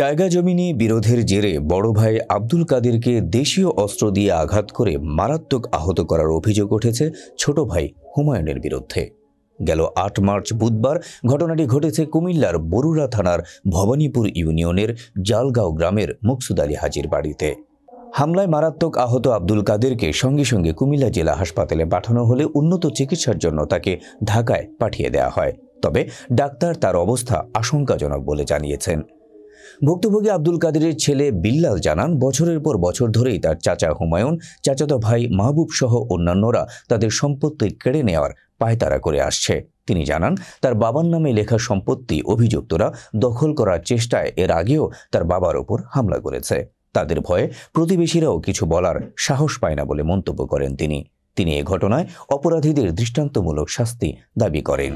জায়গা জমি নিয়ে বিরোধের জেরে বড় ভাই আব্দুল কাদেরকে দেশীয় অস্ত্র দিয়ে আঘাত করে মারাত্মক আহত করার অভিযোগ উঠেছে ছোট ভাই হুমায়ুনের বিরুদ্ধে গেল আট মার্চ বুধবার ঘটনাটি ঘটেছে কুমিল্লার বরুড়া থানার ভবানীপুর ইউনিয়নের জালগাঁও গ্রামের মুকসুদ আলী হাজির বাড়িতে হামলায় মারাত্মক আহত আব্দুল কাদেরকে সঙ্গে সঙ্গে কুমিল্লা জেলা হাসপাতালে পাঠানো হলে উন্নত চিকিৎসার জন্য তাকে ঢাকায় পাঠিয়ে দেওয়া হয় তবে ডাক্তার তার অবস্থা আশঙ্কাজনক বলে জানিয়েছেন ভুক্তভোগী আব্দুল কাদেরের ছেলে বিল্লাল জানান বছরের পর বছর ধরেই তার চাচা হুমায়ুন চাচাতো ভাই মাহবুব সহ অন্যান্যরা তাদের সম্পত্তি কেড়ে নেওয়ার পায়তারা করে আসছে তিনি জানান তার বাবার নামে লেখা সম্পত্তি অভিযুক্তরা দখল করার চেষ্টায় এর আগেও তার বাবার ওপর হামলা করেছে তাদের ভয়ে প্রতিবেশীরাও কিছু বলার সাহস পায় না বলে মন্তব্য করেন তিনি তিনি এ ঘটনায় অপরাধীদের দৃষ্টান্তমূলক শাস্তি দাবি করেন